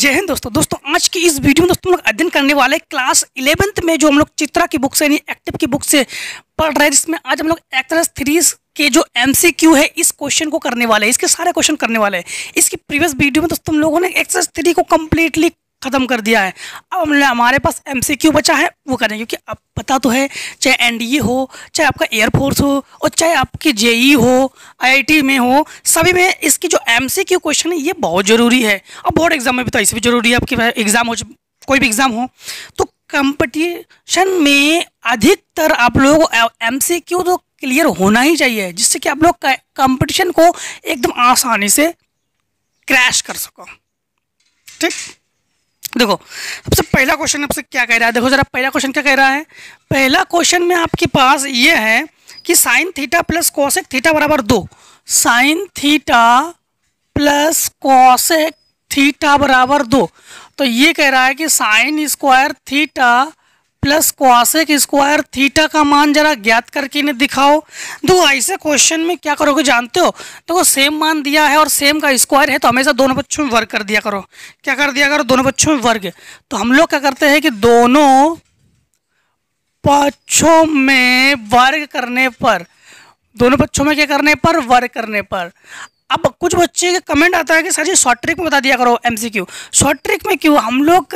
जय हिंद दोस्तों दोस्तों आज की इस वीडियो में दोस्तों लोग अध्ययन करने वाले क्लास इलेवंथ में जो हम लोग चित्रा की बुक से यानी एक्टिव की बुक से पढ़ रहे हैं जिसमें आज हम लोग एक्ट्रेस थ्री के जो एम है इस क्वेश्चन को करने वाले हैं इसके सारे क्वेश्चन करने वाले हैं इसकी प्रीवियस वीडियो में दोस्तों हम लोगों ने एक्सरस थ्री को कम्प्लीटली ख़त्म कर दिया है अब हमने हमारे पास एम बचा है वो करें क्योंकि अब पता तो है चाहे एन हो चाहे आपका एयरफोर्स हो और चाहे आपकी जे e हो आई में हो सभी में इसकी जो एम क्वेश्चन है ये बहुत ज़रूरी है और बोर्ड एग्ज़ाम में भी तो ऐसे भी ज़रूरी है आपकी एग्ज़ाम हो कोई भी एग्ज़ाम हो तो कंपटीशन में अधिकतर आप लोगों को एम तो क्लियर होना ही चाहिए जिससे कि आप लोग कंपटीशन को एकदम आसानी से क्रैश कर सको ठीक देखो सबसे पहला क्वेश्चन आपसे क्या कह रहा है देखो जरा पहला क्वेश्चन क्या कह रहा है पहला क्वेश्चन में आपके पास ये है कि sine theta plus cosec theta बराबर दो sine theta plus cosec theta बराबर दो तो ये कह रहा है कि sine square theta plus cosec square theta का मान जरा ज्ञात करके इन्हें दिखाओ दो ऐसे क्वेश्चन में क्या करोगे जानते हो तो वो सेम मान दिया है और सेम का स्क्वायर है तो हमेशा दोनों पक्षों में वर्ग कर दिया करो क्या कर दिया करो दोनों पक्षों में वर्ग तो हम लोग क्या करते हैं कि दोनों पक्षों में वर्ग करने पर दोनों पक्षों में क्या करने पर वर्ग करने पर अब कुछ बच्चे का कमेंट आता है कि सर जी शॉर्ट ट्रिक में बता दिया करो एमसीक्यू शॉर्ट ट्रिक में क्यों हम लोग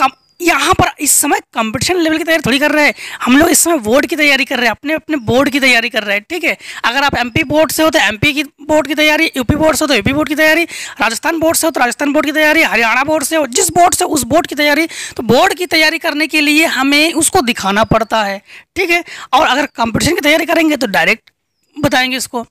कम यहाँ पर इस समय कंपटीशन लेवल की तैयारी थोड़ी कर रहे हैं हम लोग इस समय बोर्ड की तैयारी कर रहे हैं अपने अपने बोर्ड की तैयारी कर रहे हैं ठीक है अगर आप एमपी बोर्ड से हो तो एमपी की बोर्ड की तैयारी यूपी बोर्ड से हो तो यूपी बोर्ड की तैयारी राजस्थान बोर्ड से हो तो राजस्थान बोर्ड की तैयारी हरियाणा बोर्ड से हो जिस बोर्ड से उस बोर्ड की तैयारी तो बोर्ड की तैयारी करने के लिए हमें उसको दिखाना पड़ता है ठीक है और अगर कॉम्पिटिशन की तैयारी करेंगे तो डायरेक्ट बताएंगे इसको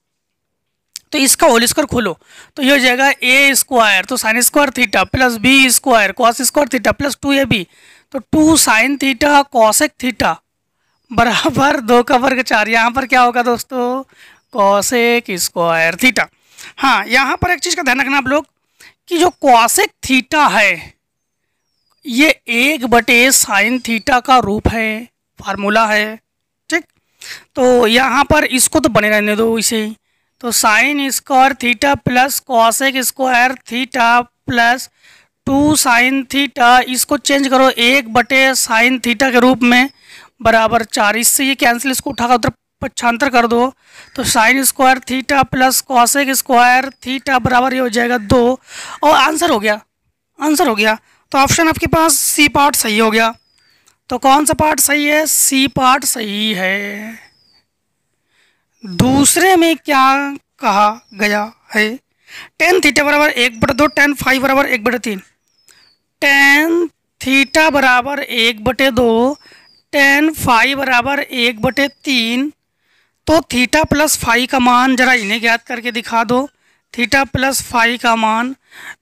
तो इसका होल स्क्वायर खोलो तो ये हो जाएगा ए स्क्वायर तो sine square theta plus B square cos square theta plus two ए बी तो two sine theta cosec theta बराबर दो का वर्ग चार यहाँ पर क्या होगा दोस्तों कॉसेक स्क्वायर थीटा हाँ यहाँ पर एक चीज़ का ध्यान रखना आप लोग कि जो कॉसेक थीटा है ये एक बटे साइन थीटा का रूप है फार्मूला है ठीक तो यहाँ पर इसको तो बने रहने दो इसे तो sine square theta plus cosec square theta plus two sine theta इसको चेंज करो एक बटे साइन थीटा के रूप में बराबर चार इससे ये कैंसिल इसको उठाकर उधर पक्षांतर कर दो तो sine square theta plus cosec square theta बराबर ये हो जाएगा दो और आंसर हो गया आंसर हो गया तो ऑप्शन आपके पास सी पार्ट सही हो गया तो कौन सा पार्ट सही है सी पार्ट सही है दूसरे में क्या कहा गया है टेन थीटा बराबर एक बटे दो टेन फाइव बराबर एक बटे तीन टेन थीटा बराबर एक बटे दो टेन फाइव बराबर एक बटे तीन तो थीटा प्लस फाइव का मान जरा इन्हें ज्ञात करके दिखा दो थीटा प्लस फाइव का मान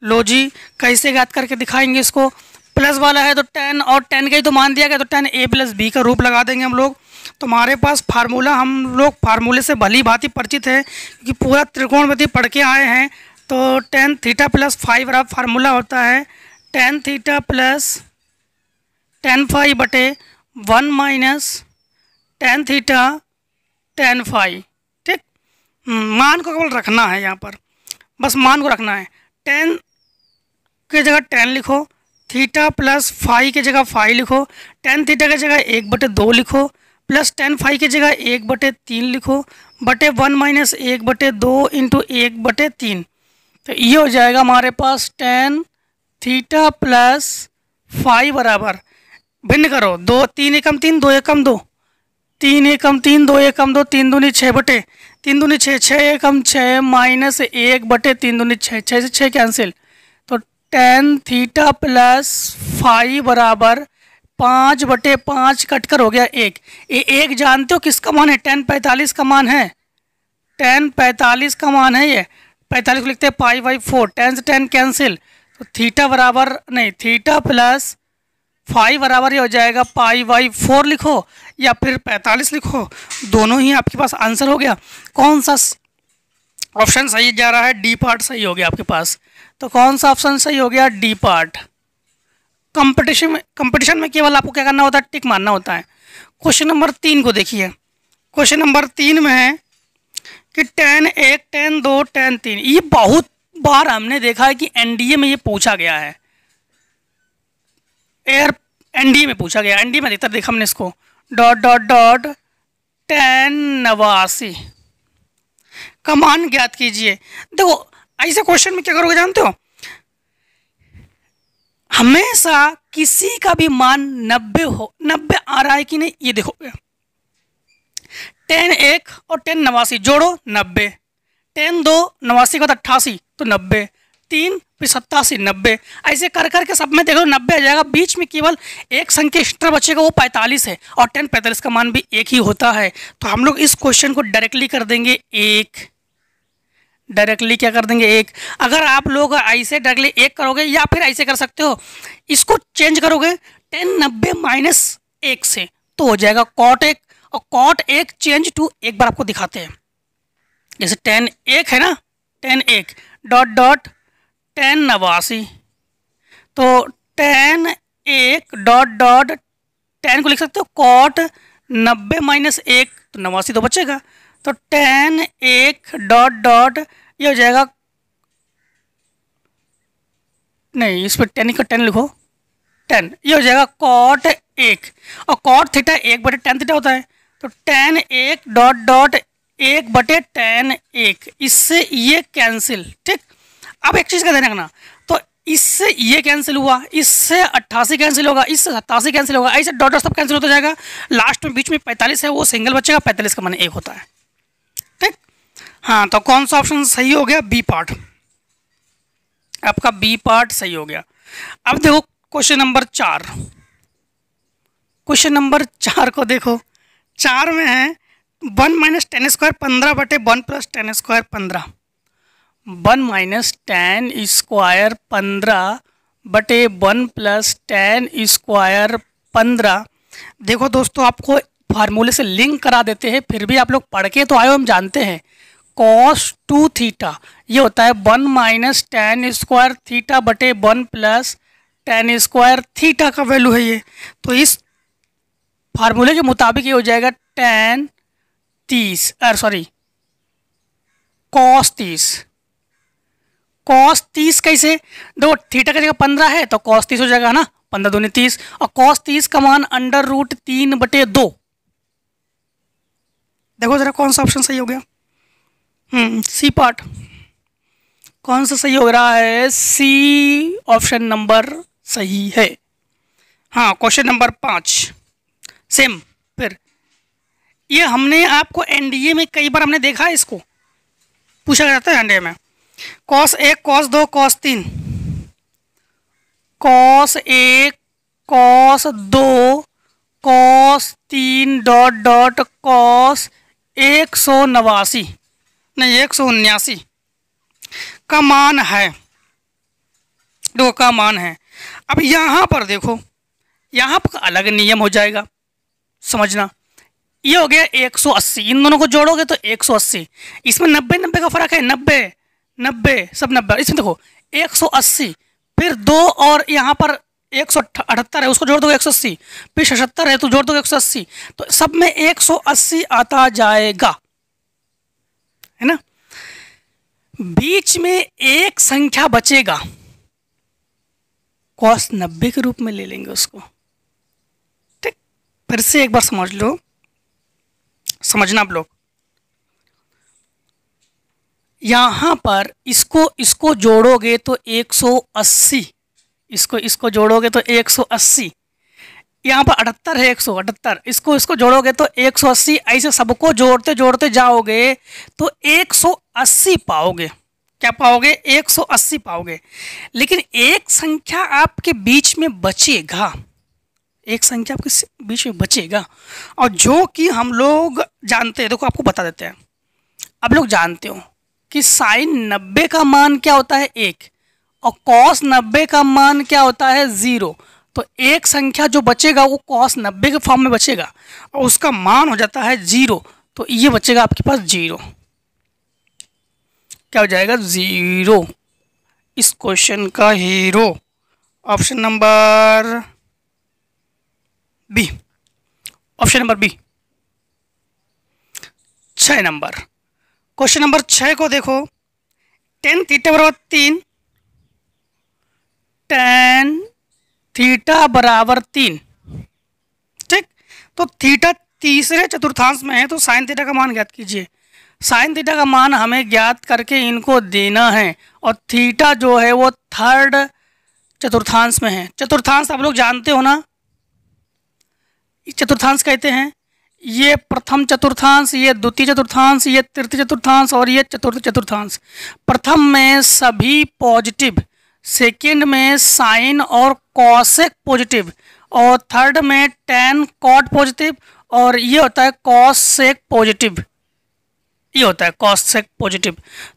लो जी कैसे ज्ञात करके दिखाएंगे इसको प्लस वाला है तो टेन और टेन का ही तो मान दिया गया तो टेन ए प्लस बी का रूप लगा देंगे हम लोग तुम्हारे पास फार्मूला हम लोग फार्मूले से भली भांति परिचित हैं क्योंकि पूरा त्रिकोणमिति पढ़ के आए हैं तो टेन थीटा प्लस फाइव बराबर फार्मूला होता है tan theta plus tan five बटे one minus tan theta tan five ठीक हम्म, मान को केवल रखना है यहाँ पर बस मान को रखना है टेन की जगह टेन लिखो थीटा प्लस फाइव की जगह फाइव लिखो टेन थीटा की जगह एक बटे दो लिखो प्लस टेन फाइव की जगह एक बटे तीन लिखो बटे वन माइनस एक बटे दो इंटू एक बटे तीन तो ये हो जाएगा हमारे पास टेन थीटा प्लस फाइव बराबर भिन्न करो दो तीन एकम तीन दो एकम दो तीन एकम तीन दो एकम दो तीन दूनी छः बटे तीन दूनी छः छः एकम छः माइनस एक बटे तीन दूनी छः छः से छः कैंसिल तो टेन थीटा प्लस फाइव बराबर पाँच बटे पाँच कटकर हो गया एक ये एक जानते हो किसका मान है टेन पैंतालीस का मान है टेन पैंतालीस का मान है ये पैंतालीस को लिखते हैं पाई बाई फोर टेन से टेन कैंसिल तो थीटा बराबर नहीं थीटा प्लस फाइव बराबर ये हो जाएगा पाई बाई फोर लिखो या फिर पैंतालीस लिखो दोनों ही आपके पास आंसर हो गया कौन सा ऑप्शन सही जा रहा है डी पार्ट सही हो गया आपके पास तो कौन सा ऑप्शन सही हो गया डी पार्ट कंपटीशन में कंपटीशन में केवल आपको क्या करना होता है टिक मारना होता है क्वेश्चन नंबर तीन को देखिए क्वेश्चन नंबर तीन में है कि टेन एक टेन दो टेन तीन ये बहुत बार हमने देखा है कि एनडीए में ये पूछा गया है एयर एनडीए में पूछा गया एनडीए में अधिकतर देखा हमने इसको डॉट डॉट डॉट टेन नवासी कमान ज्ञात कीजिए देखो ऐसे क्वेश्चन में क्या करोगे जानते हो हमेशा किसी का भी मान नब्बे हो नब्बे आ रहा है कि नहीं ये देखोगे टेन एक और टेन नवासी जोड़ो नब्बे टेन दो नवासी का तो अट्ठासी तो नब्बे तीन फिर सत्तासी नब्बे ऐसे कर कर के सब में देखो नब्बे आ जाएगा बीच में केवल एक संख्या एक्स्ट्रा बचेगा वो पैंतालीस है और टेन पैंतालीस का मान भी एक ही होता है तो हम लोग इस क्वेश्चन को डायरेक्टली कर देंगे एक डायरेक्टली क्या कर देंगे एक अगर आप लोग ऐसे डायरेक्टली एक करोगे या फिर ऐसे कर सकते हो इसको चेंज करोगे टेन नब्बे माइनस एक से तो हो जाएगा कॉट एक और कॉट एक चेंज टू एक बार आपको दिखाते हैं जैसे टेन एक है ना टेन एक डॉट डॉट टेन नवासी तो टेन एक डॉट डॉट टेन को लिख सकते हो कॉट नब्बे माइनस एक तो नवासी तो बचेगा तो टेन एक डॉट डॉट ये हो जाएगा नहीं इस पर टेन का टेन लिखो टेन ये हो जाएगा कॉट एक और कॉट थीटा एक बटे टेन थीटा होता है तो टेन एक डॉट डॉट एक बटे टेन एक इससे ये कैंसिल ठीक अब एक चीज़ का ध्यान रखना तो इससे ये कैंसिल हुआ इससे अट्ठासी कैंसिल होगा इससे सत्तासी कैंसिल होगा ऐसे डॉट डॉट सब कैंसिल होता जाएगा लास्ट में बीच में पैंतालीस है वो सिंगल बच्चे का पैंतालीस का मन एक होता है हाँ तो कौन सा ऑप्शन सही हो गया बी पार्ट आपका बी पार्ट सही हो गया अब देखो क्वेश्चन नंबर चार क्वेश्चन नंबर चार को देखो चार में है वन माइनस टेन स्क्वायर पंद्रह बटे वन प्लस टेन स्क्वायर पंद्रह वन माइनस टेन स्क्वायर पंद्रह बटे वन प्लस टेन स्क्वायर पंद्रह देखो दोस्तों आपको फार्मूले से लिंक करा देते हैं फिर भी आप लोग पढ़ के तो आए हम जानते हैं कॉस टू थीटा ये होता है one minus tan square theta बटे one plus tan square theta का वैल्यू है ये तो इस फार्मूले के मुताबिक ये हो जाएगा टेन तीस सॉरी कॉस तीस कॉस तीस कैसे देखो थीटा का जगह पंद्रह है तो कॉस तीस हो जाएगा ना पंद्रह दोनों तीस और कॉस तीस का मान अंडर रूट तीन बटे दो देखो जरा कौन सा ऑप्शन सही हो गया हम्म, सी पार्ट कौन सा सही हो रहा है सी ऑप्शन नंबर सही है हाँ क्वेश्चन नंबर पाँच सेम फिर ये हमने आपको एनडीए में कई बार हमने देखा है इसको पूछा जाता है एनडीए में कॉस एक कॉस दो कॉस तीन कॉस एक कॉस दो कॉस तीन डॉट डॉट कॉस एक सौ नवासी नहीं एक सौ उन्यासी का मान है दो का मान है अब यहाँ पर देखो यहाँ पर अलग नियम हो जाएगा समझना ये हो गया 180 इन दोनों को जोड़ोगे तो 180 इसमें नब्बे नब्बे का फ़र्क है नब्बे नब्बे सब नब्बे इसमें देखो 180 फिर दो और यहाँ पर एक सौ अठहत्तर है उसको जोड़ दोगे 180 सौ अस्सी फिर सतहत्तर है तो जोड़ दोगे 180 सौ अस्सी तो सब में एक सौ अस्सी आता जाएगा बीच में एक संख्या बचेगा कॉस नब्बे के रूप में ले लेंगे उसको ठीक फिर से एक बार समझ लो समझना आप लोग यहां पर इसको इसको जोड़ोगे तो 180 इसको इसको जोड़ोगे तो 180 यहाँ पर अठहत्तर है एक सौ अठहत्तर इसको इसको जोड़ोगे तो एक सौ अस्सी ऐसे सबको जोड़ते जोड़ते जाओगे तो एक सौ अस्सी पाओगे क्या पाओगे एक सौ अस्सी पाओगे लेकिन एक संख्या आपके बीच में बचेगा एक संख्या आपके बीच में बचेगा और जो कि हम लोग जानते हैं देखो आपको बता देते हैं आप लोग जानते हो कि साइन नब्बे का मान क्या होता है एक और कॉस नब्बे का मान क्या होता है ज़ीरो तो एक संख्या जो बचेगा वो कॉस नब्बे के फॉर्म में बचेगा और उसका मान हो जाता है जीरो तो ये बचेगा आपके पास जीरो क्या हो जाएगा जीरो इस क्वेश्चन का हीरो option number B option number B छ नंबर क्वेश्चन नंबर छः को देखो टेन थीटा बराबर तीन टेन थीटा बराबर तीन ठीक तो थीटा तीसरे चतुर्थांश में है तो साइन थीटा का मान ज्ञात कीजिए साइन थीटा का मान हमें ज्ञात करके इनको देना है और थीटा जो है वो थर्ड चतुर्थांश में है चतुर्थांश आप लोग जानते हो ना चतुर्थांश कहते हैं ये प्रथम चतुर्थांश ये द्वितीय चतुर्थांश ये तृतीय चतुर्थांश और ये चतुर्थ चतुर्थांश प्रथम में सभी पॉजिटिव सेकेंड में साइन और कॉसेक पॉजिटिव और थर्ड में टेन कॉट पॉजिटिव और ये होता है कॉस सेक पॉजिटिव ये होता है कॉस सेक पॉजिटिव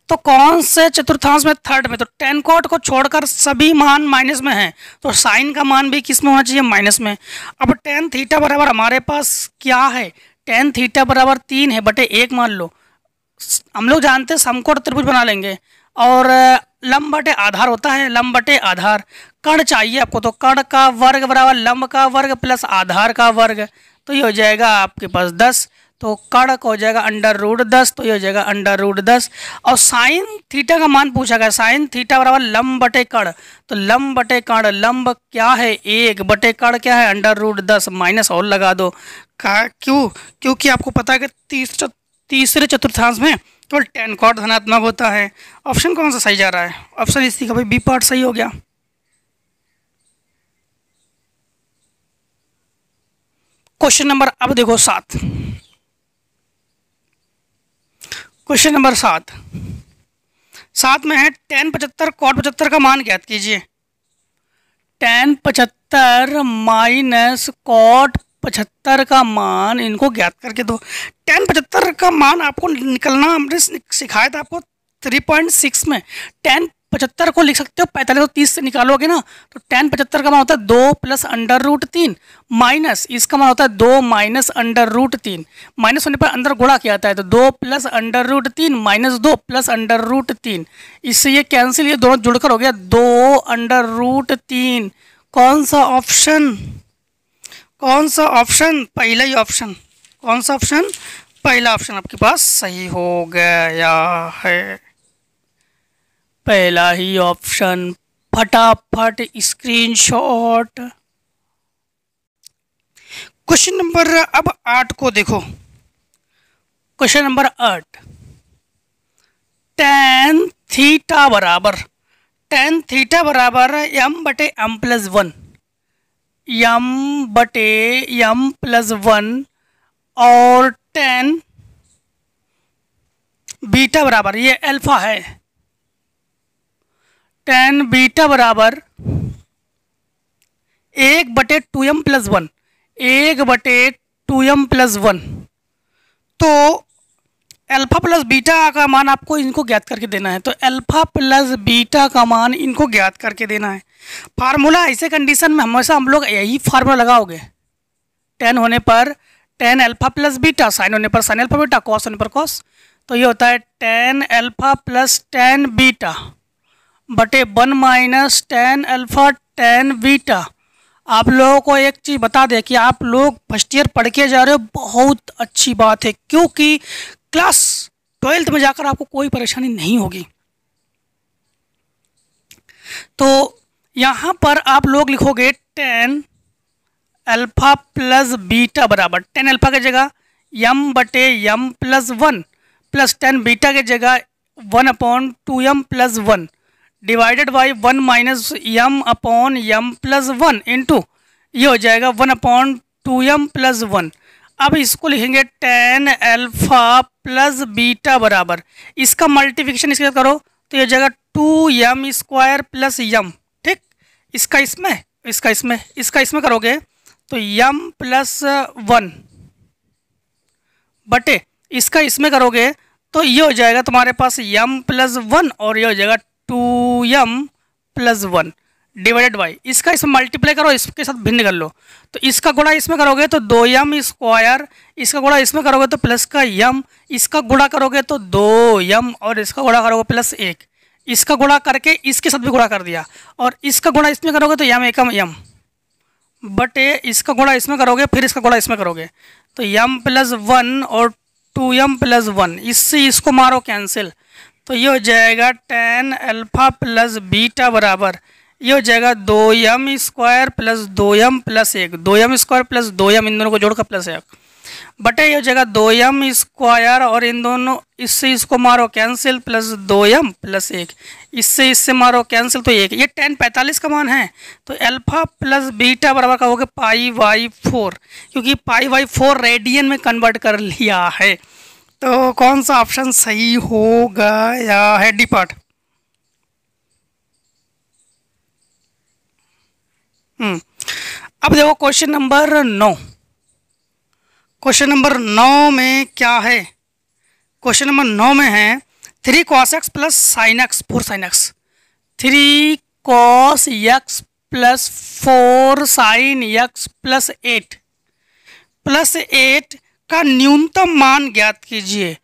तो कौन से चतुर्थांश में थर्ड में तो टेन कॉट को छोड़कर सभी मान माइनस में हैं तो साइन का मान भी किस में होना चाहिए माइनस में अब टेन थीटा बराबर हमारे पास क्या है टेन थीटा बराबर तीन है बटे एक मान लो हम लोग जानते हैं समकोट त्रिभुज बना लेंगे और लंबटे आधार होता है लंबटे आधार कण चाहिए आपको तो कण का वर्ग बराबर लंब का वर्ग प्लस आधार का वर्ग तो ये हो जाएगा आपके पास दस तो कड़ का हो जाएगा अंडर रूट दस तो ये हो जाएगा अंडर रूट दस और साइन थीटा का मान पूछा गया साइन थीटा बराबर लंब बटे कड़ तो लंब बटे कड़ लंब क्या है एक बटे कड़ क्या है अंडर रूट दस माइनस और लगा दो का क्यों क्योंकि आपको पता है कि तीसरे तीसरे चतुर्थांश में केवल टेन कॉट धनात्मक होता है ऑप्शन कौन सा सही जा रहा है ऑप्शन इसी का भाई बी पार्ट सही हो गया क्वेश्चन नंबर अब देखो सात क्वेश्चन नंबर सात सात में है टेन पचहत्तर कॉट पचहत्तर का मान ज्ञात कीजिए टेन पचहत्तर माइनस कॉट पचहत्तर का मान इनको ज्ञात करके दो टेन पचहत्तर का मान आपको निकलना हमने सिखाया था आपको थ्री पॉइंट सिक्स में टेन पचहत्तर को लिख सकते हो पैंतालीस सौ तीस से निकालोगे ना तो टेन पचहत्तर का मान होता है दो प्लस अंडर रूट तीन माइनस इसका मान होता है दो माइनस अंडर रूट तीन माइनस होने पर अंदर गुणा किया जाता है तो दो प्लस अंडर रूट तीन माइनस दो प्लस अंडर रूट तीन इससे ये कैंसिल ये दोनों जुड़कर हो गया दो अंडर रूट तीन कौन सा ऑप्शन कौन सा ऑप्शन पहला ही ऑप्शन कौन सा ऑप्शन पहला ऑप्शन आपके पास सही हो गया है पहला ही ऑप्शन फटाफट स्क्रीनशॉट क्वेश्चन नंबर अब आठ को देखो क्वेश्चन नंबर आठ टेन थीटा बराबर टेन थीटा बराबर एम बटे एम प्लस वन यम बटे यम प्लस वन और टेन बीटा बराबर ये अल्फा है टेन बीटा बराबर एक बटे टू एम प्लस वन एक बटे टू एम प्लस वन तो अल्फा प्लस बीटा का मान आपको इनको ज्ञात करके देना है तो अल्फा प्लस बीटा का मान इनको ज्ञात करके देना है फार्मूला ऐसे कंडीशन में हमेशा हम लोग यही फार्मूला लगाओगे टेन होने पर tan alpha plus beta sine होने पर साइन अल्फा बीटा कॉस होने पर कॉस तो ये होता है tan alpha plus tan beta बटे one minus tan alpha tan beta आप लोगों को एक चीज़ बता दें कि आप लोग फर्स्ट ईयर पढ़ के जा रहे हो बहुत अच्छी बात है क्योंकि क्लास ट्वेल्थ में जाकर आपको कोई परेशानी नहीं होगी तो यहाँ पर आप लोग लिखोगे टेन अल्फ़ा प्लस बीटा बराबर टेन अल्फ़ा की जगह यम बटे m plus one plus tan beta की जगह one upon two m plus one divided by one minus m upon m plus one into ये हो जाएगा one upon two m plus one अब इसको लिखेंगे टेन अल्फ़ा प्लस बीटा बराबर इसका मल्टीफिकेशन इसके करो तो ये हो जाएगा two m square plus m इसका इसमें इसका इसमें इसका इसमें करोगे तो यम प्लस वन बटे इसका इसमें करोगे तो ये हो जाएगा तुम्हारे पास यम प्लस वन और ये हो जाएगा two m plus one divided by इसका इसमें मल्टीप्लाई करो इसके साथ भिन्न कर लो तो इसका गुणा इसमें करोगे तो दो यम स्क्वायर इसका गुणा इसमें करोगे तो प्लस का यम इसका गुणा करोगे तो दो यम और इसका गुणा करोगे प्लस एक इसका गुणा करके इसके साथ भी गुणा कर दिया और इसका गुणा इसमें करोगे तो यम एकम यम बट इसका गुणा इसमें करोगे फिर इसका गुणा इसमें करोगे तो यम प्लस वन और टू यम प्लस वन इससे इसको मारो कैंसिल तो ये हो जाएगा टेन अल्फ़ा प्लस बीटा बराबर ये हो जाएगा दो यम स्क्वायर प्लस दो यम प्लस एक दो यम स्क्वायर प्लस दो यम इन दोनों को जोड़कर प्लस एक बटे ये जगह दो एम स्क्वायर और इन दोनों इससे इसको मारो कैंसिल प्लस दो एम प्लस एक इससे इससे मारो कैंसिल तो एक ये टेन पैंतालीस का मान है तो अल्फा प्लस बीटा बराबर का होगा पाई वाई फोर क्योंकि पाई वाई फोर रेडियन में कन्वर्ट कर लिया है तो कौन सा ऑप्शन सही होगा या है डी पार्ट हम्म। अब देखो क्वेश्चन नंबर नौ क्वेश्चन नंबर नौ में क्या है क्वेश्चन नंबर नौ में है three cos x plus sine x four sine x three cos x plus four sine x plus eight plus eight का न्यूनतम मान ज्ञात कीजिए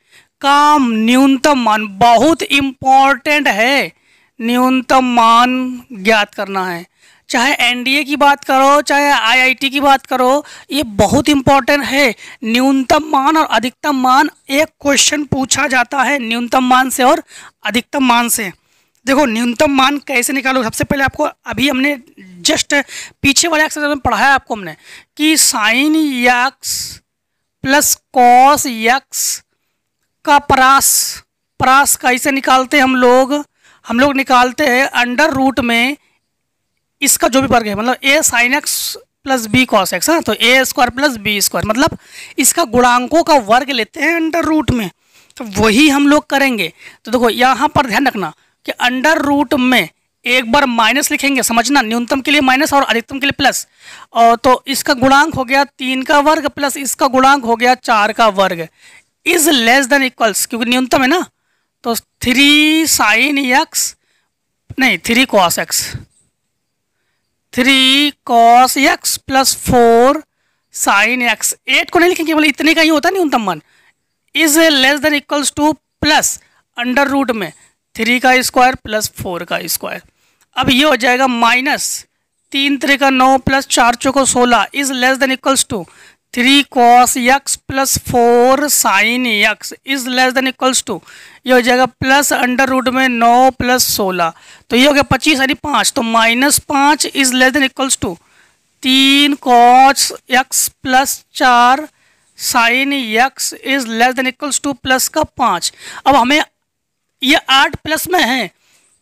का न्यूनतम मान बहुत इम्पॉर्टेंट है न्यूनतम मान ज्ञात करना है चाहे एनडीए की बात करो चाहे आईआईटी की बात करो ये बहुत इंपॉर्टेंट है न्यूनतम मान और अधिकतम मान एक क्वेश्चन पूछा जाता है न्यूनतम मान से और अधिकतम मान से देखो न्यूनतम मान कैसे निकालो सबसे पहले आपको अभी हमने जस्ट पीछे वाले एक्सर में पढ़ाया आपको हमने कि sine x plus cos x का परास परास कैसे निकालते हम लोग हम लोग निकालते हैं अंडर रूट में इसका जो भी वर्ग है मतलब a sine x plus b cos x है तो ए स्क्वायर प्लस बी स्क्वायर मतलब इसका गुणांकों का वर्ग लेते हैं अंडर रूट में तो वही हम लोग करेंगे तो देखो यहाँ पर ध्यान रखना कि अंडर रूट में एक बार माइनस लिखेंगे समझना न्यूनतम के लिए माइनस और अधिकतम के लिए प्लस और तो इसका गुणांक हो गया तीन का वर्ग प्लस इसका गुणांक हो गया चार का वर्ग इज लेस देन इक्वल्स क्योंकि न्यूनतम है ना तो थ्री साइन एक्स नहीं three cos x three cos x plus four sine x eight को नहीं लिखेंगे बोले इतने का ही होता नहीं उनतम मन is less than equals to plus under root में थ्री का स्क्वायर प्लस फोर का स्क्वायर अब ये हो जाएगा माइनस तीन त्रे का नौ प्लस चार चौको सोलह is less than equals to three cos x plus four sine x is less than equals to ये हो जाएगा प्लस अंडर रूट में नौ प्लस सोलह तो ये हो गया पच्चीस यानी पाँच तो माइनस पाँच is less than equals to तीन कॉस यक्स प्लस चार sine x is less than equals to plus का पाँच अब हमें ये आठ प्लस में है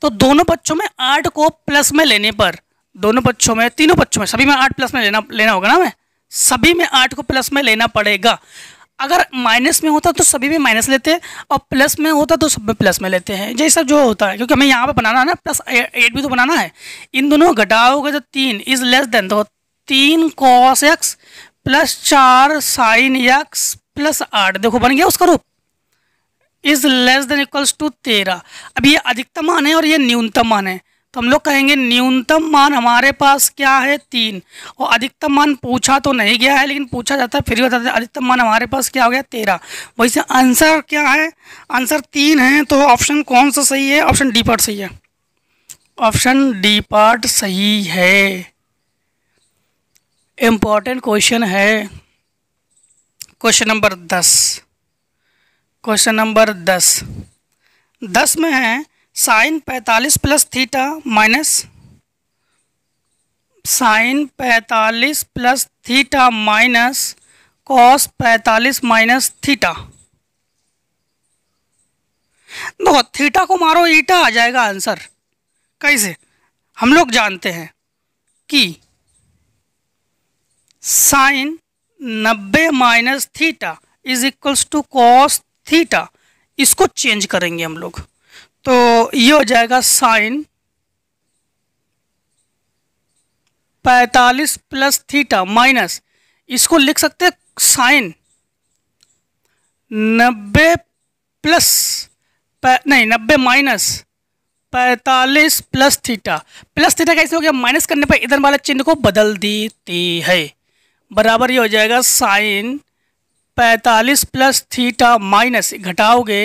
तो दोनों बच्चों में आठ को प्लस में लेने पर दोनों बच्चों में तीनों बच्चों में सभी में आठ प्लस में लेना लेना होगा ना हमें सभी में आठ को प्लस में लेना पड़ेगा अगर माइनस में होता तो सभी में माइनस लेते हैं और प्लस में होता तो सब में प्लस में लेते हैं जैसा जो होता है क्योंकि हमें यहाँ पे बनाना है ना प्लस एट भी तो बनाना है इन दोनों घटाओगे तो तीन इज लेस देन तो तीन कॉस एक्स प्लस चार साइन एक्स प्लस आठ देखो बन गया उसका रूप is less than equals to तेरह अब ये अधिकतम मान है और ये न्यूनतम मान है तो हम लोग कहेंगे न्यूनतम मान हमारे पास क्या है तीन और अधिकतम मान पूछा तो नहीं गया है लेकिन पूछा जाता है फिर भी बताते अधिकतम मान हमारे पास क्या हो गया तेरह वैसे आंसर क्या है आंसर तीन है तो ऑप्शन कौन सा सही है ऑप्शन डी पार्ट सही है ऑप्शन डी पार्ट सही है इम्पॉर्टेंट क्वेश्चन है क्वेश्चन नंबर दस क्वेश्चन नंबर दस दस में है साइन पैंतालीस प्लस थीटा माइनस साइन पैंतालीस प्लस थीटा माइनस कॉस पैंतालीस माइनस थीटा देखो थीटा को मारो ईटा आ जाएगा आंसर कैसे हम लोग जानते हैं कि साइन नब्बे minus theta is equals to cos theta इसको चेंज करेंगे हम लोग तो ये हो जाएगा साइन 45 प्लस थीटा माइनस इसको लिख सकते हैं साइन नब्बे प्लस नहीं नब्बे minus 45 plus theta plus theta कैसे हो गया माइनस करने पर इधर वाले चिन्ह को बदल देती है बराबर ये हो जाएगा साइन 45 प्लस थीटा माइनस घटाओगे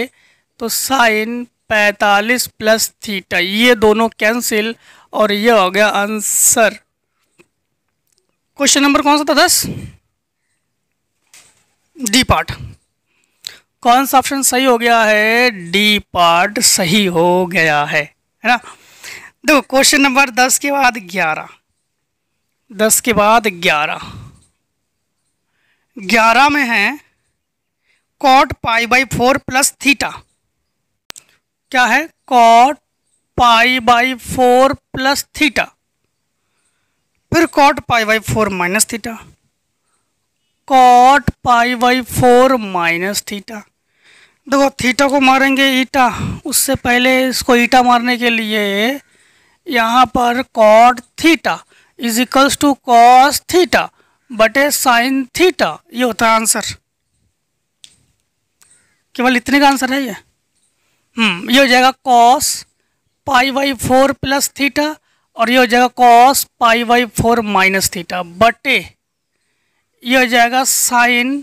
तो साइन पैंतालीस प्लस थीटा ये दोनों कैंसिल और ये हो गया आंसर क्वेश्चन नंबर कौन सा था दस डी पार्ट कौन सा ऑप्शन सही हो गया है डी पार्ट सही हो गया है है ना देखो क्वेश्चन नंबर दस के बाद ग्यारह दस के बाद ग्यारह ग्यारह में है cot pi by four plus theta क्या है cot pi by four plus theta फिर cot pi by four minus theta cot pi by four minus theta देखो थीटा को मारेंगे ईटा उससे पहले इसको ईटा मारने के लिए यहाँ पर cot theta is equals to cos theta बटे साइन थीटा ये होता है आंसर केवल इतने का आंसर है ये हम्म, ये हो जाएगा cos pi by four plus theta और ये हो जाएगा cos pi by four minus theta बटे ये हो जाएगा sine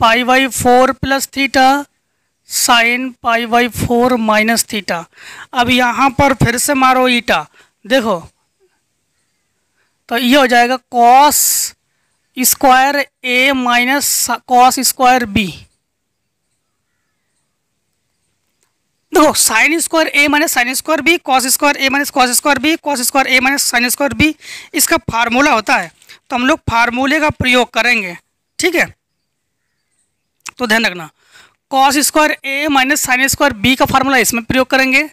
pi by four plus theta sine pi by four minus theta अब यहाँ पर फिर से मारो ईटा देखो तो ये हो जाएगा cos square a minus cos square b देखो sine square a minus sine square b cos square a minus cos square b cos square a minus sine square b इसका फार्मूला होता है तो हम लोग फार्मूले का प्रयोग करेंगे ठीक है तो ध्यान रखना cos square a minus sine square b का फार्मूला इसमें प्रयोग करेंगे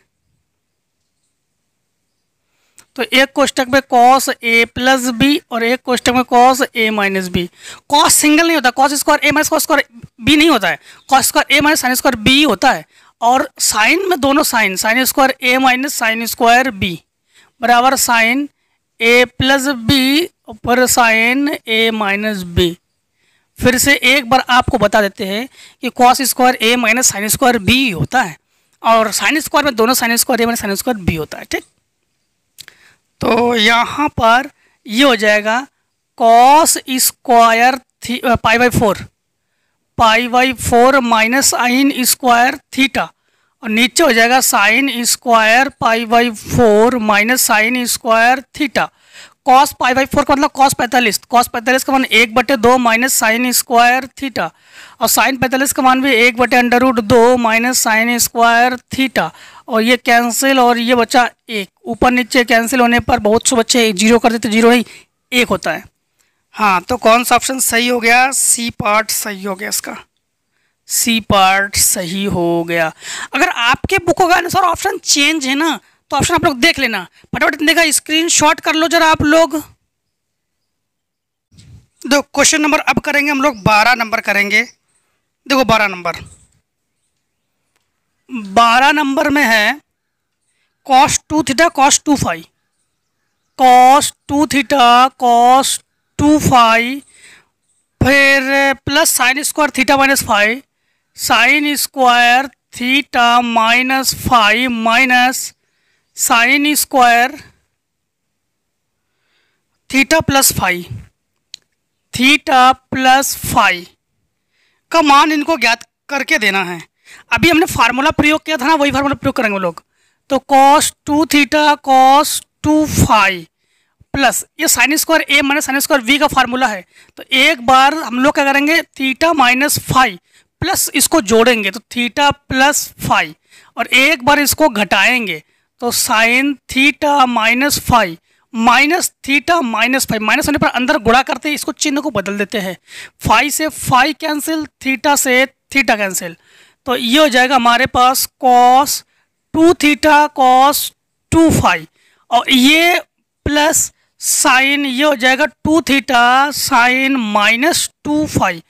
तो एक कोष्टक में कॉस ए प्लस बी और एक कोष्टक में cos a minus b cos single नहीं होता cos square a minus cos square b नहीं होता है cos square a minus sine square b होता है और साइन में दोनों sine sine square a minus sine square b बराबर साइन ए प्लस बी पर साइन ए माइनस बी फिर से एक बार आपको बता देते हैं कि cos square a minus sine square b होता है और साइन स्क्वायर में दोनों sine square a minus sine square b होता है ठीक तो यहाँ पर ये हो जाएगा कॉस स्क्वायर थी pi by four pi by four minus sine square theta और नीचे हो जाएगा sine square pi by four minus sine square theta cos pi by four का मतलब कॉस पैंतालीस कॉस पैंतालीस का मान एक बटे दो माइनस साइन स्क्वायर थीटा और साइन पैंतालीस का मान भी एक बटे अंडर रूट दो माइनस साइन स्क्वायर थीटा और ये कैंसिल और ये बचा एक ऊपर नीचे कैंसिल होने पर बहुत से बच्चे जीरो कर देते जीरो ही एक होता है हाँ तो कौन सा ऑप्शन सही हो गया सी पार्ट सही हो गया इसका सी पार्ट सही हो गया अगर आपके बुकों का आंसर ऑप्शन चेंज है ना तो ऑप्शन आप लोग देख लेना फटाफट देखा स्क्रीन शॉट कर लो जरा आप लोग देखो क्वेश्चन नंबर अब करेंगे हम लोग बारह नंबर करेंगे देखो बारह नंबर बारह नंबर में है cos two theta cos two five cos two theta cos two five फिर plus sine square theta minus five sine square theta minus five minus sine square theta plus five theta plus five का मान इनको ज्ञात करके देना है अभी हमने फार्मूला प्रयोग किया था ना वही फार्मूला प्रयोग करेंगे लोग तो cos two theta cos two five plus ये sine square a minus sine square b का फार्मूला है तो एक बार हम लोग क्या करेंगे थीटा माइनस फाइव प्लस इसको जोड़ेंगे तो थीटा प्लस फाइव और एक बार इसको घटाएंगे तो sine theta minus five minus theta minus five minus होने पर अंदर गुड़ा करते इसको चिन्ह को बदल देते हैं फाइव से फाइव कैंसिल थीटा से थीटा कैंसिल तो ये हो जाएगा हमारे पास cos two theta cos two five और ये प्लस साइन ये हो जाएगा two theta sine minus two five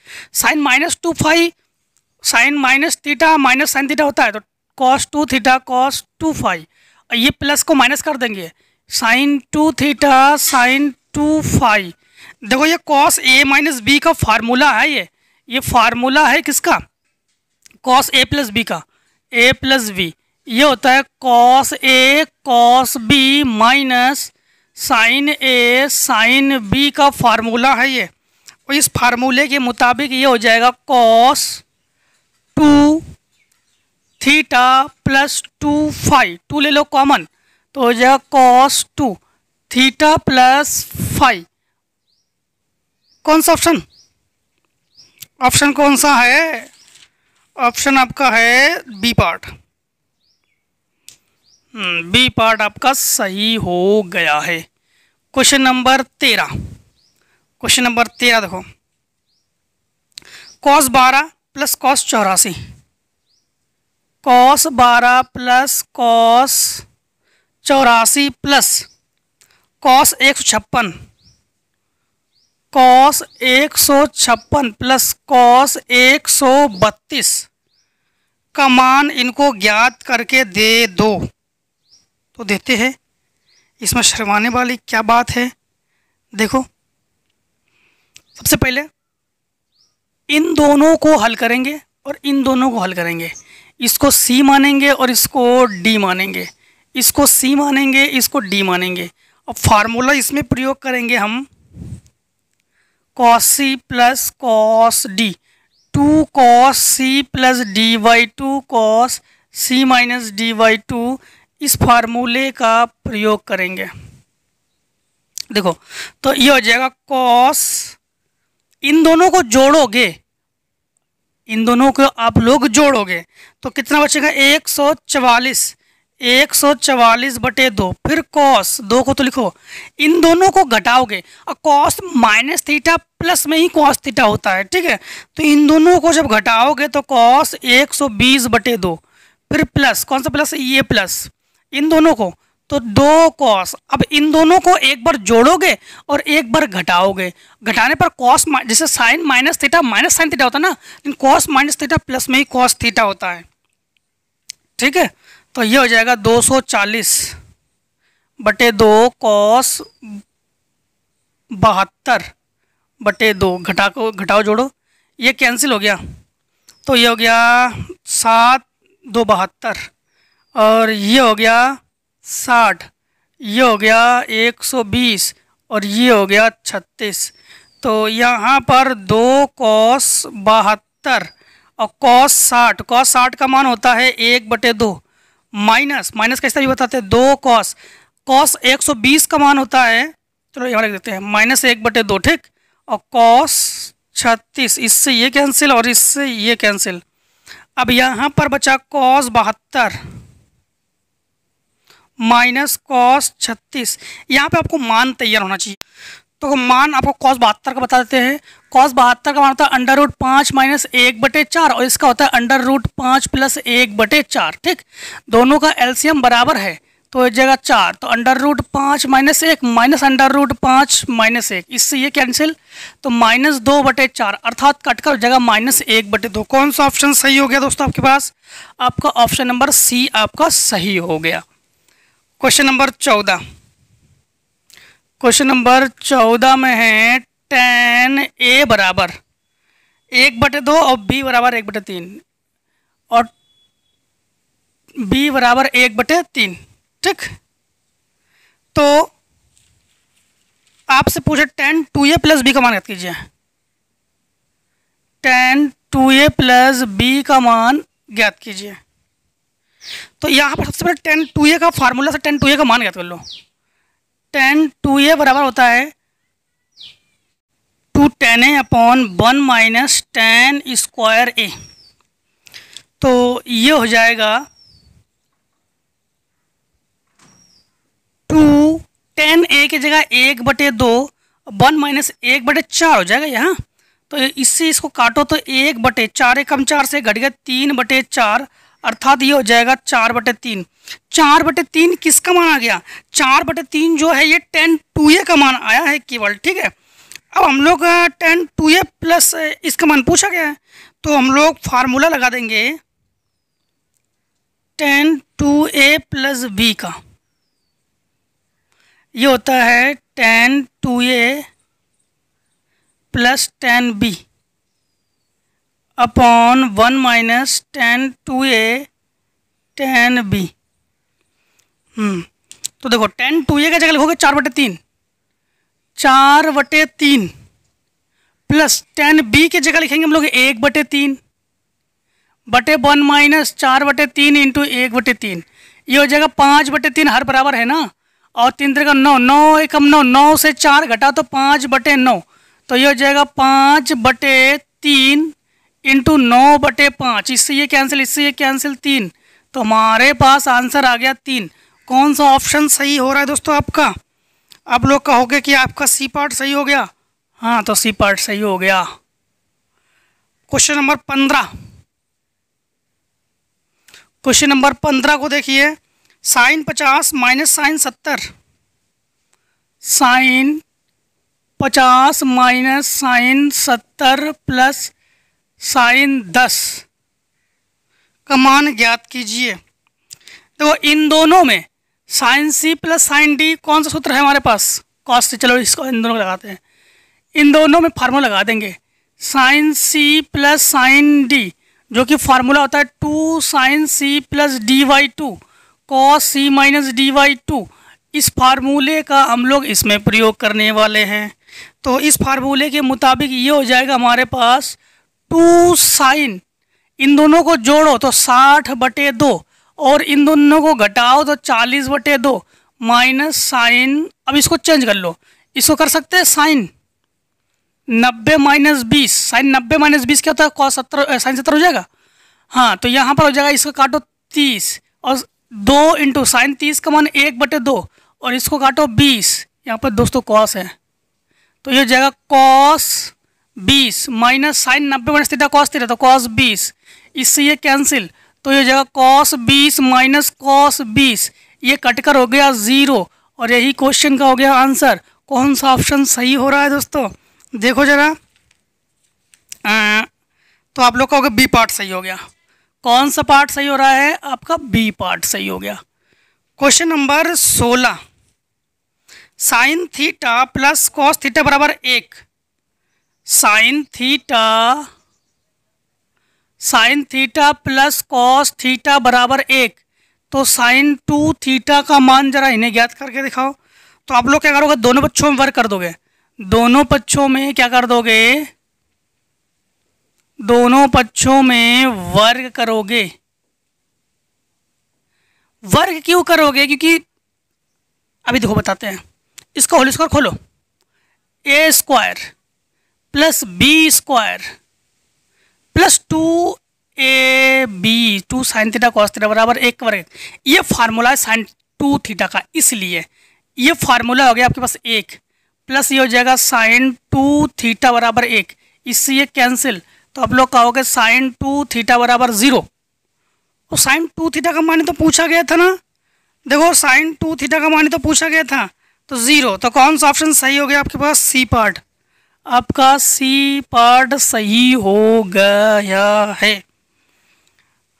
sine minus two five sine minus theta minus sine theta होता है तो cos two theta cos two five ये प्लस को माइनस कर देंगे sine two theta sine two five देखो ये कॉस ए माइनस बी का फार्मूला है ये ये फार्मूला है किसका कॉस ए प्लस बी का ए प्लस बी ये होता है cos a cos b minus sine a sine b का फार्मूला है ये और इस फार्मूले के मुताबिक ये हो जाएगा cos two theta plus two five two ले लो कॉमन तो हो जाएगा cos two theta plus five कौन सा ऑप्शन ऑप्शन कौन सा है ऑप्शन आपका है बी पार्ट हम्म, बी पार्ट आपका सही हो गया है क्वेश्चन नंबर तेरह क्वेश्चन नंबर तेरह देखो कॉस बारह प्लस कॉस चौरासी कॉस बारह प्लस कॉस चौरासी प्लस कॉस एक सौ छप्पन कॉस एक सौ छप्पन प्लस कॉस एक सौ बत्तीस का मान इनको ज्ञात करके दे दो तो देते हैं इसमें शर्माने वाली क्या बात है देखो सबसे पहले इन दोनों को हल करेंगे और इन दोनों को हल करेंगे इसको सी मानेंगे और इसको डी मानेंगे इसको सी मानेंगे इसको डी मानेंगे अब फार्मूला इसमें प्रयोग करेंगे हम cos c plus cos d two cos c plus D by two cos C minus D by two इस फार्मूले का प्रयोग करेंगे देखो तो ये हो जाएगा कॉस इन दोनों को जोड़ोगे इन दोनों को आप लोग जोड़ोगे तो कितना बचेगा एक सौ चवालीस एक सौ चवालीस बटे दो फिर कॉस दो को तो लिखो इन दोनों को घटाओगे और कॉस माइनस थीटा प्लस में ही कॉस थीटा होता है ठीक है तो इन दोनों को जब घटाओगे तो कॉस एक सौ बीस बटे दो फिर प्लस कौन सा प्लस ये प्लस इन दोनों को तो दो कॉस अब इन दोनों को एक बार जोड़ोगे और एक बार घटाओगे घटाने पर कॉस जैसे sine minus theta minus sine theta होता है ना लेकिन कॉस माइनस थीटा प्लस में ही कॉस थीटा होता है ठीक है तो ये हो जाएगा 240 बटे दो कॉस बहत्तर बटे दो घटा को घटाओ जोड़ो ये कैंसिल हो गया तो ये हो गया सात दो बहत्तर और ये हो गया साठ ये हो गया एक सौ बीस और ये हो गया छत्तीस तो यहाँ पर दो कॉस बहत्तर और कॉस साठ कॉस साठ का मान होता है एक बटे दो माइनस माइनस कैसे भी बताते हैं दो कॉस कॉस एक सौ बीस का मान होता है चलो तो यहाँ लिख देते हैं माइनस एक बटे दो ठीक और कॉस छत्तीस इससे ये कैंसिल और इससे ये कैंसिल अब यहाँ पर बचा कॉस बहत्तर माइनस कॉस छत्तीस यहाँ पे आपको मान तैयार होना चाहिए तो मान आपको कॉस बहत्तर का बता देते हैं कॉस बहत्तर का मान होता है अंडर रूट पाँच माइनस एक बटे चार और इसका होता है अंडर रूट पाँच प्लस एक बटे चार ठीक दोनों का एलसीएम बराबर है तो एक जगह चार तो अंडर रूट पाँच माइनस एक माइनस अंडर रूट पाँच माइनस एक इससे ये कैंसिल तो माइनस दो बटे चार अर्थात कटकर जगह माइनस एक बटे दो कौन सा ऑप्शन सही हो गया दोस्तों आपके पास आपका ऑप्शन नंबर सी आपका सही हो गया क्वेश्चन नंबर चौदह क्वेश्चन नंबर चौदह में है टेन ए बराबर एक बटे दो और बी बराबर एक बटे तीन और बी बराबर एक बटे तीन ठीक तो आपसे पूछे tan two A plus B का मान याद कीजिए tan two A plus B का मान ज्ञात कीजिए तो यहाँ पर सबसे पहले टेन टू ए का फार्मूला से टेन टू ए का मान याद कर तो लो टेन टू ए बराबर होता है two tan A upon one minus tan square A तो ये हो जाएगा टू टेन ए की जगह एक बटे दो वन माइनस एक बटे चार हो जाएगा यहाँ तो इससे इसको काटो तो एक बटे चार एक कम चार से घट गया तीन बटे चार अर्थात ये हो जाएगा चार बटे तीन चार बटे तीन किसका मान आ गया चार बटे तीन जो है ये टेन टू ए का मान आया है केवल ठीक है अब हम लोग टेन टू ए प्लस इसका मान पूछा गया है तो हम लोग फार्मूला लगा देंगे tan two A plus B का ये होता है tan two A plus tan B upon one minus tan two A tan B hmm, तो देखो टेन टू ए का जगह लिखोगे चार बटे तीन चार बटे तीन प्लस टेन बी के जगह लिखेंगे हम लोग एक बटे तीन बटे वन माइनस चार बटे तीन इंटू एक बटे तीन ये हो जाएगा पाँच बटे तीन हर बराबर है ना और तीन तरह का नौ नौ एकम नौ नौ से चार घटा तो पाँच बटे नौ तो ये हो जाएगा पाँच बटे तीन इंटू नौ बटे पाँच इससे ये कैंसिल इससे ये कैंसिल तीन तो हमारे पास आंसर आ गया तीन कौन सा ऑप्शन सही हो रहा है दोस्तों आपका आप लोग कहोगे कि आपका सी पार्ट सही हो गया हाँ तो सी पार्ट सही हो गया क्वेश्चन नंबर पंद्रह क्वेश्चन नंबर पंद्रह को देखिए साइन पचास माइनस साइन सत्तर साइन पचास माइनस साइन सत्तर प्लस साइन दस का मान ज्ञात कीजिए देखो इन दोनों में sine C plus sine D कौन सा सूत्र है हमारे पास कॉस्ट चलो इसको इन दोनों को लगाते हैं इन दोनों में फार्मूला लगा देंगे sine C plus sine D जो कि फार्मूला होता है two sine C plus D by two cos C minus D by two इस फार्मूले का हम लोग इसमें प्रयोग करने वाले हैं तो इस फार्मूले के मुताबिक ये हो जाएगा हमारे पास टू साइन इन दोनों को जोड़ो तो साठ बटे दो और इन दोनों को घटाओ तो चालीस बटे दो माइनस साइन अब इसको चेंज कर लो इसको कर सकते हैं साइन नब्बे माइनस बीस साइन नब्बे माइनस बीस क्या होता है कॉस सत्तर साइन सत्तर हो जाएगा हाँ तो यहाँ पर हो जाएगा इसको काटो तीस और दो इंटू साइन तीस का मान एक बटे दो और इसको काटो बीस यहाँ पर दोस्तों कॉस है तो ये हो जाएगा कॉस बीस माइनस साइन नब्बे माइनस थीटा कॉस थीटा तो कॉस बीस इससे ये कैंसिल तो ये जगह कॉस बीस माइनस कॉस बीस ये कटकर हो गया ज़ीरो और यही क्वेश्चन का हो गया आंसर कौन सा ऑप्शन सही हो रहा है दोस्तों देखो ज़रा तो आप लोग का हो गया बी पार्ट सही हो गया कौन सा पार्ट सही हो रहा है आपका बी पार्ट सही हो गया क्वेश्चन नंबर सोलह sine theta plus cos theta बराबर एक sine theta sine theta plus cos theta बराबर एक तो साइन टू थीटा का मान जरा इन्हें ज्ञात करके दिखाओ तो आप लोग क्या करोगे दोनों पक्षों में वर्क कर दोगे दोनों पक्षों में क्या कर दोगे दोनों पक्षों में वर्ग करोगे वर्ग क्यों करोगे क्योंकि अभी देखो बताते हैं इसका होल स्क्वायर खोलो A square plus B square plus two A B two sine theta cos theta बराबर एक वर्ग ये फार्मूला है साइन टू थीटा का इसलिए ये फार्मूला हो गया आपके पास एक प्लस ये हो जाएगा साइन टू थीटा बराबर एक इससे ये कैंसिल तो आप लोग कहोगे साइन टू थीटा बराबर ज़ीरो तो साइन टू थीटा का मान तो पूछा गया था ना देखो साइन टू थीटा का मान तो पूछा गया था तो ज़ीरो तो कौन सा ऑप्शन सही हो गया आपके पास सी पार्ट आपका सी पार्ट सही हो गया है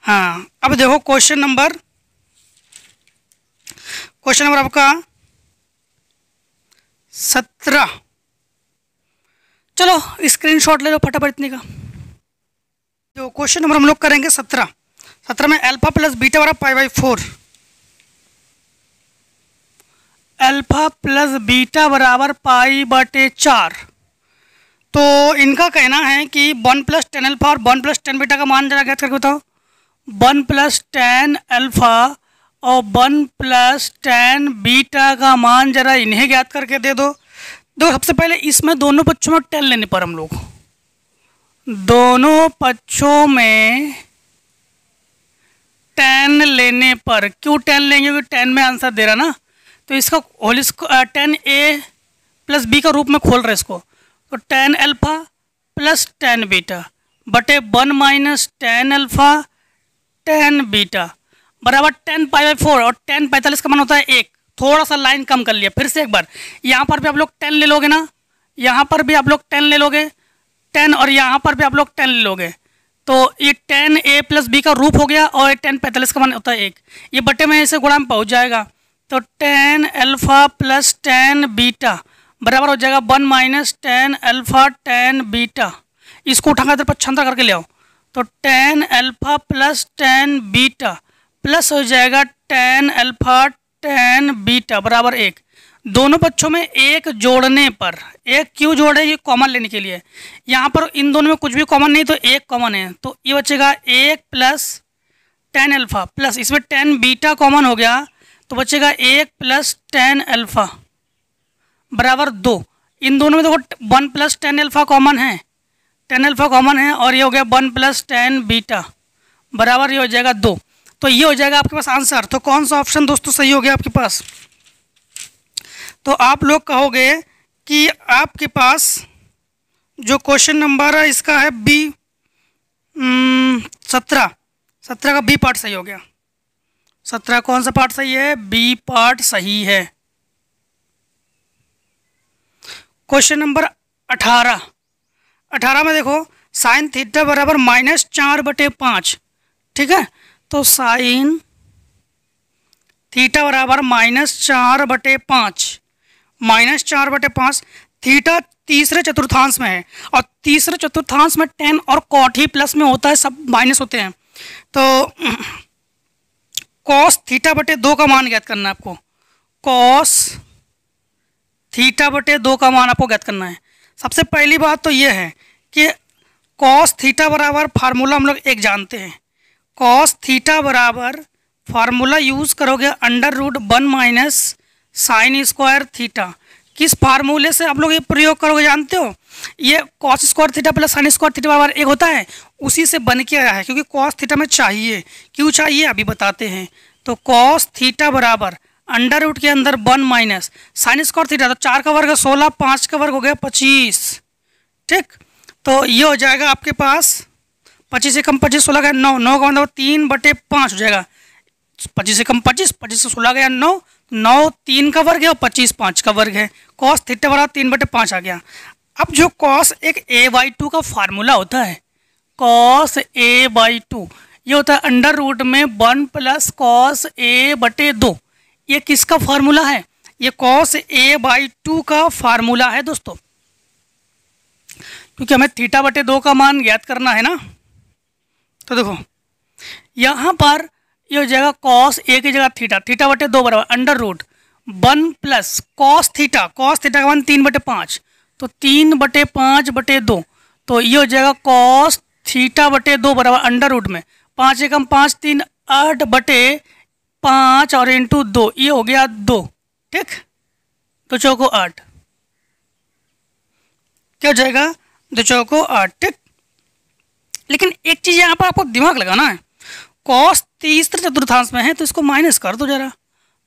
हाँ अब देखो क्वेश्चन नंबर क्वेश्चन नंबर आपका सत्रह चलो स्क्रीनशॉट ले लो फटाफट इतने का जो क्वेश्चन नंबर हम लोग करेंगे सत्रह सत्रह में अल्फा प्लस बीटा बराबर pi by four alpha plus beta बराबर पाई बटे चार तो इनका कहना है कि वन प्लस टेन अल्फा और वन प्लस टेन बीटा का मान जरा ज्ञात करके बताओ वन प्लस टेन अल्फा और वन प्लस टेन बीटा का मान जरा इन्हें ज्ञात करके दे दो देखो सबसे पहले इसमें दोनों पक्षों में टेन लेने पर हम लोग दोनों पक्षों में टेन लेने पर क्यों टेन लेंगे क्योंकि टेन में आंसर दे रहा ना तो इसका whole tan A plus B का रूप में खोल रहा है इसको तो tan alpha plus tan beta बटे one minus tan alpha tan beta बराबर टेन पाई बाई फोर और टेन पैंतालीस का मन होता है एक थोड़ा सा लाइन कम कर लिया फिर से एक बार यहाँ पर भी आप लोग टेन ले लोगे ना यहाँ पर भी आप लोग टेन ले लोगे टेन और यहाँ पर भी आप लोग टेन ले लोगे तो ये टेन ए प्लस बी का रूप हो गया और टेन पैंतालीस का मन होता है एक ये बटे में इसे गुणा में पहुँच जाएगा तो tan alpha plus tan beta बराबर हो जाएगा one minus tan alpha tan beta इसको उठाकर इधर पक्षांतर करके ले आओ तो tan alpha plus tan beta plus हो जाएगा टेन अल्फा टेन बीटा बराबर एक दोनों पक्षों में एक जोड़ने पर एक क्यों जोड़े ये कॉमन लेने के लिए यहाँ पर इन दोनों में कुछ भी कॉमन नहीं तो एक कॉमन है तो ये बचेगा एक प्लस टेन अल्फ़ा प्लस इसमें टेन बीटा कॉमन हो गया तो बचेगा एक प्लस टेन अल्फ़ा बराबर दो इन दोनों में देखो one plus tan alpha common है टेन एल्फा कॉमन है और ये हो गया वन प्लस टेन बीटा बराबर ये हो जाएगा दो तो ये हो जाएगा आपके पास आंसर तो कौन सा ऑप्शन दोस्तों सही हो गया आपके पास तो आप लोग कहोगे कि आपके पास जो क्वेश्चन नंबर है इसका है बी हम्म, सत्रह सत्रह का बी पार्ट सही हो गया सत्रह कौन सा पार्ट सही है बी पार्ट सही है क्वेश्चन नंबर अठारह अठारह में देखो साइन थीटा बराबर माइनस चार बटे पाँच ठीक है तो साइन थीटा बराबर माइनस चार बटे पाँच माइनस चार बटे पाँच थीटा तीसरे चतुर्थांश में है और तीसरे चतुर्थांश में टेन और कॉट ही प्लस में होता है सब माइनस होते हैं तो कॉस थीटा बटे दो का मान ज्ञात करना है आपको कॉस थीटा बटे दो का मान आपको ज्ञात करना है सबसे पहली बात तो यह है कि कॉस थीटा बराबर फार्मूला हम लोग एक जानते हैं कॉस थीटा बराबर फार्मूला यूज़ करोगे under root one minus sine square theta किस फार्मूले से आप लोग ये प्रयोग करोगे जानते हो ये cos square theta plus sine square theta बराबर एक होता है उसी से बन के आया है क्योंकि कॉस थीटा में चाहिए क्यों चाहिए अभी बताते हैं तो कॉस थीटा बराबर अंडर रूट के अंदर one minus sine square theta तो चार का वर्ग सोलह पाँच का वर्ग हो गया पच्चीस ठीक तो ये हो जाएगा आपके पास पच्चीस से कम पच्चीस सोलह गया नौ नौ का मतलब तीन बटे पाँच हो जाएगा पच्चीस से कम पच्चीस पच्चीस से सोलह गया नौ नौ तीन का वर्ग है और पच्चीस पाँच का वर्ग है कॉस थीटा बराबर तीन बटे पाँच आ गया अब जो कॉस एक ए बाई टू का फार्मूला होता है कॉस ए बाई टू ये होता है अंडर रूट में वन प्लस कॉस ए बटे दो ये किसका फार्मूला है ये कॉस ए बाई टू का फार्मूला है दोस्तों क्योंकि हमें थीटा बटे दो का मान ज्ञात करना है ना तो देखो यहाँ पर ये यह हो जाएगा कॉस ए की जगह थीटा थीटा बटे दो बराबर under root one plus cos theta cos theta का मान तीन बटे पाँच तो तीन बटे पाँच बटे दो तो ये हो जाएगा कॉस थीटा बटे दो बराबर अंडर रूट में पाँच एकम पाँच तीन आठ बटे पाँच और इंटू दो ये हो गया दो ठीक दो चौको आठ क्या हो जाएगा दो चौको आठ ठीक लेकिन एक चीज़ यहाँ पर आपको दिमाग लगाना है कॉस तीसरे चतुर्थांश में है तो इसको माइनस कर दो जरा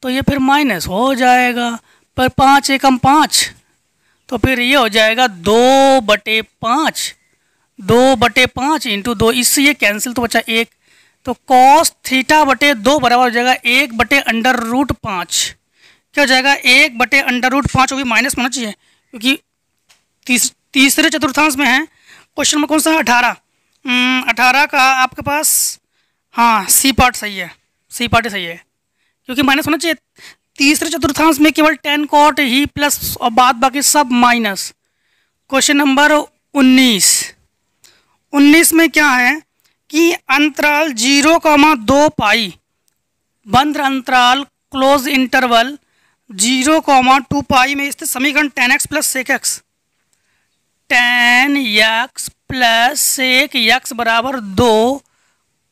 तो ये फिर माइनस हो जाएगा पर पाँच एकम पाँच तो फिर ये हो जाएगा दो बटे पाँच दो बटे पाँच इंटू दो इससे ये कैंसिल तो बचा एक तो कॉस थीटा बटे दो बराबर हो जाएगा एक बटे अंडर रूट पाँच क्या हो जाएगा एक बटे अंडर रूट पाँच वो भी माइनस होना चाहिए क्योंकि तीस, तीसरे चतुर्थांश में है क्वेश्चन नंबर कौन सा है अठारह हम्म, अठारह का आपके पास हाँ सी पार्ट सही है सी पार्ट सही है क्योंकि माइनस होना चाहिए तीसरे चतुर्थांश में केवल टेन कॉट ही प्लस और बाद बाकी सब माइनस क्वेश्चन नंबर उन्नीस उन्नीस में क्या है कि अंतराल जीरो कामा दो पाई बंद अंतराल close interval zero comma two pi में स्थित समीकरण tan x plus sec x tan x plus sec x बराबर दो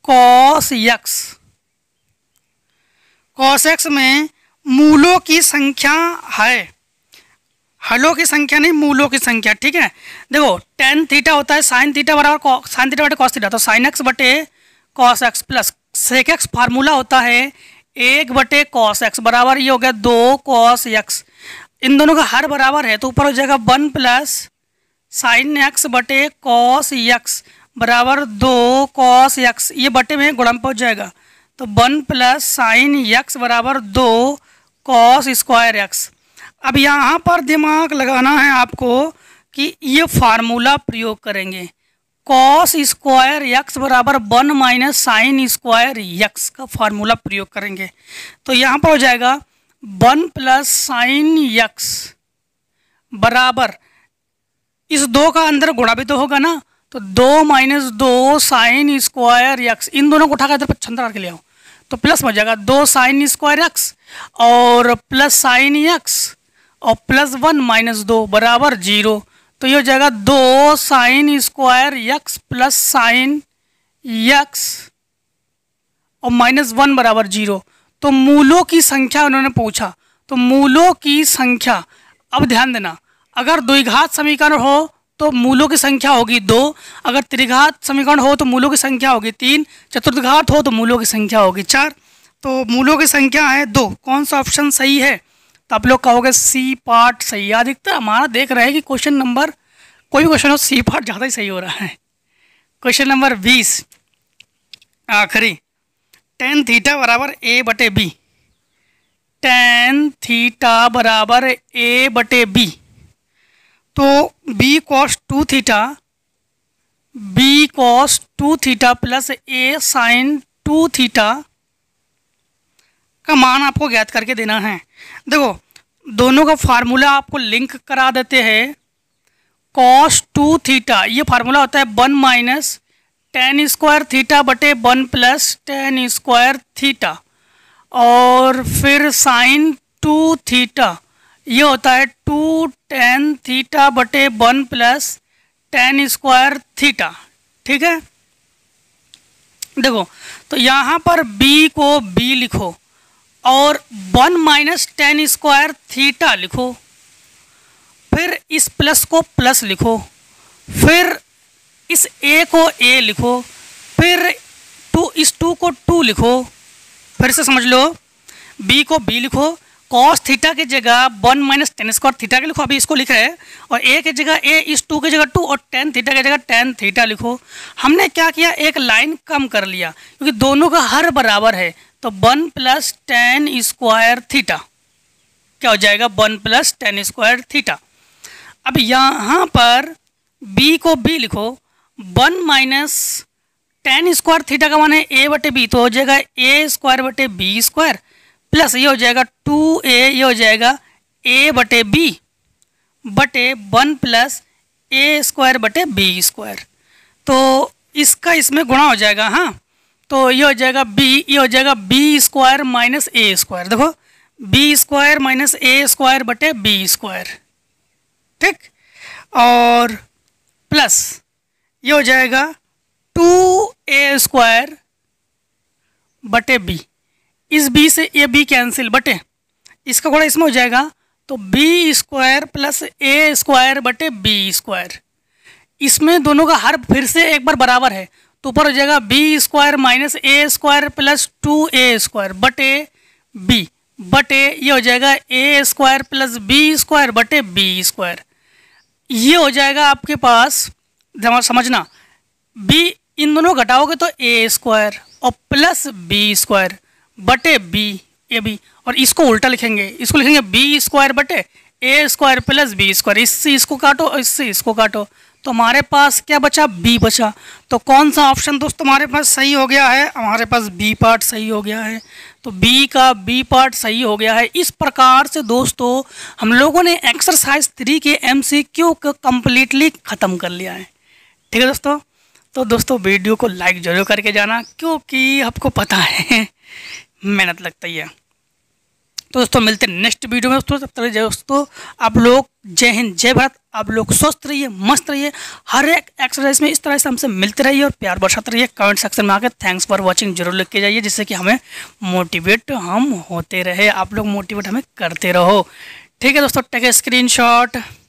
कॉस यक्स कॉस एक्स में मूलों की संख्या है हलों की संख्या नहीं मूलों की संख्या ठीक है देखो टेन थीटा होता है साइन थीटा बराबर साइन थीटा तो बटे कॉस थीटा तो साइन एक्स बटे cos x plus sec x formula होता है एक बटे कॉस एक्स बराबर ये हो गया दो कॉस एक्स इन दोनों का हर बराबर है तो ऊपर हो जाएगा वन प्लस साइन एक्स बटे कॉस एक्स बराबर दो कॉस एक्स ये बटे में गुणम पहुँच जाएगा तो वन प्लस साइन एक्स बराबर दो कॉस स्क्वायर एक्स अब यहाँ पर दिमाग लगाना है आपको कि ये फार्मूला प्रयोग करेंगे कॉस स्क्वायर यक्स बराबर one minus sine square x का फार्मूला प्रयोग करेंगे तो यहाँ पर हो जाएगा वन प्लस साइन यक्स बराबर इस दो का अंदर गुणा भी तो होगा ना तो दो माइनस दो साइन स्क्वायर यक्स इन दोनों को उठाकर इधर पर छंद के ले आओ तो प्लस हो जाएगा दो साइन स्क्वायर यक्स और प्लस साइन यक्स और प्लस वन माइनस दो बराबर जीरो तो ये हो जाएगा दो sine square x plus sine x और माइनस वन बराबर जीरो तो मूलों की संख्या उन्होंने पूछा तो मूलों की संख्या अब ध्यान देना अगर द्विघात समीकरण हो तो मूलों की संख्या होगी दो अगर त्रिघात समीकरण हो तो मूलों की संख्या होगी तीन चतुर्थघात हो तो मूलों की संख्या होगी चार तो मूलों की संख्या है दो कौन सा ऑप्शन सही है तो आप लोग कहोगे सी पार्ट सही है अधिकतर हमारा देख रहे हैं कि क्वेश्चन नंबर कोई भी क्वेश्चन हो सी पार्ट ज़्यादा ही सही हो रहा है क्वेश्चन नंबर बीस आखिरी टेन थीटा बराबर ए बटे बी टेन थीटा बराबर ए बटे बी तो B cos two theta B cos two theta plus A sine two theta का मान आपको ज्ञात करके देना है देखो दोनों का फार्मूला आपको लिंक करा देते हैं कॉस टू थीटा ये फार्मूला होता है one minus tan square theta बटे one plus tan square theta और फिर साइन टू थीटा ये होता है टू टेन थीटा बटे one plus tan square theta ठीक है देखो तो यहाँ पर b को b लिखो और one minus tan square theta लिखो फिर इस प्लस को प्लस लिखो फिर इस ए को ए लिखो फिर टू इस टू को टू लिखो फिर से समझ लो बी को बी लिखो कॉस थीटा की जगह one minus tan square theta के लिखो अभी इसको लिख रहे हैं और ए की जगह ए इस टू की जगह टू और टेन थीटा की जगह टेन थीटा लिखो हमने क्या किया एक लाइन कम कर लिया क्योंकि दोनों का हर बराबर है तो one plus tan square theta क्या हो जाएगा one plus tan square theta अब यहाँ पर बी को बी लिखो one minus tan square theta का मान है ए बटे बी तो हो जाएगा ए स्क्वायर बटे बी स्क्वायर प्लस ये हो जाएगा टू ए ये हो जाएगा ए बटे बी बटे वन प्लस ए स्क्वायर बटे बी स्क्वायर तो इसका इसमें गुणा हो जाएगा हाँ तो ये हो जाएगा बी ये हो जाएगा B square minus A square देखो B square minus A square बटे बी स्क्वायर ठीक और प्लस ये हो जाएगा टू ए स्क्वायर बटे बी इस बी से ए बी कैंसिल बटे इसका थोड़ा इसमें हो जाएगा तो B square plus A square बटे बी स्क्वायर इसमें दोनों का हर फिर से एक बार बराबर है तो ऊपर हो जाएगा B square minus A square plus two A square बटे बी बटे ये हो जाएगा ए स्क्वायर प्लस बी स्क्वायर बटे बी स्क्वायर ये हो जाएगा आपके पास समझना बी इन दोनों घटाओगे तो ए स्क्वायर और प्लस बी स्क्वायर बटे बी ए बी और इसको उल्टा लिखेंगे इसको लिखेंगे बी स्क्वायर बटे A square plus B square इससे इसको काटो इससे इसको काटो तो हमारे पास क्या बचा बी बचा तो कौन सा ऑप्शन दोस्त हमारे पास सही हो गया है हमारे पास बी पार्ट सही हो गया है तो बी का बी पार्ट सही हो गया है इस प्रकार से दोस्तों हम लोगों ने एक्सरसाइज थ्री के एम सी क्यू को कम्प्लीटली ख़त्म कर लिया है ठीक है दोस्तों तो दोस्तों वीडियो को लाइक ज़रूर करके जाना क्योंकि आपको पता है मेहनत लगती है तो दोस्तों मिलते हैं नेक्स्ट वीडियो में दोस्तों तब तक दोस्तों आप लोग जय हिंद जय भारत आप लोग स्वस्थ रहिए मस्त रहिए हर एक एक्सरसाइज में इस तरह से हमसे मिलते रहिए और प्यार बरसाते रहिए कमेंट सेक्शन में आकर थैंक्स फॉर वाचिंग जरूर लिख के जाइए जिससे कि हमें मोटिवेट हम होते रहे आप लोग मोटिवेट हमें करते रहो ठीक है दोस्तों टेक स्क्रीन शॉट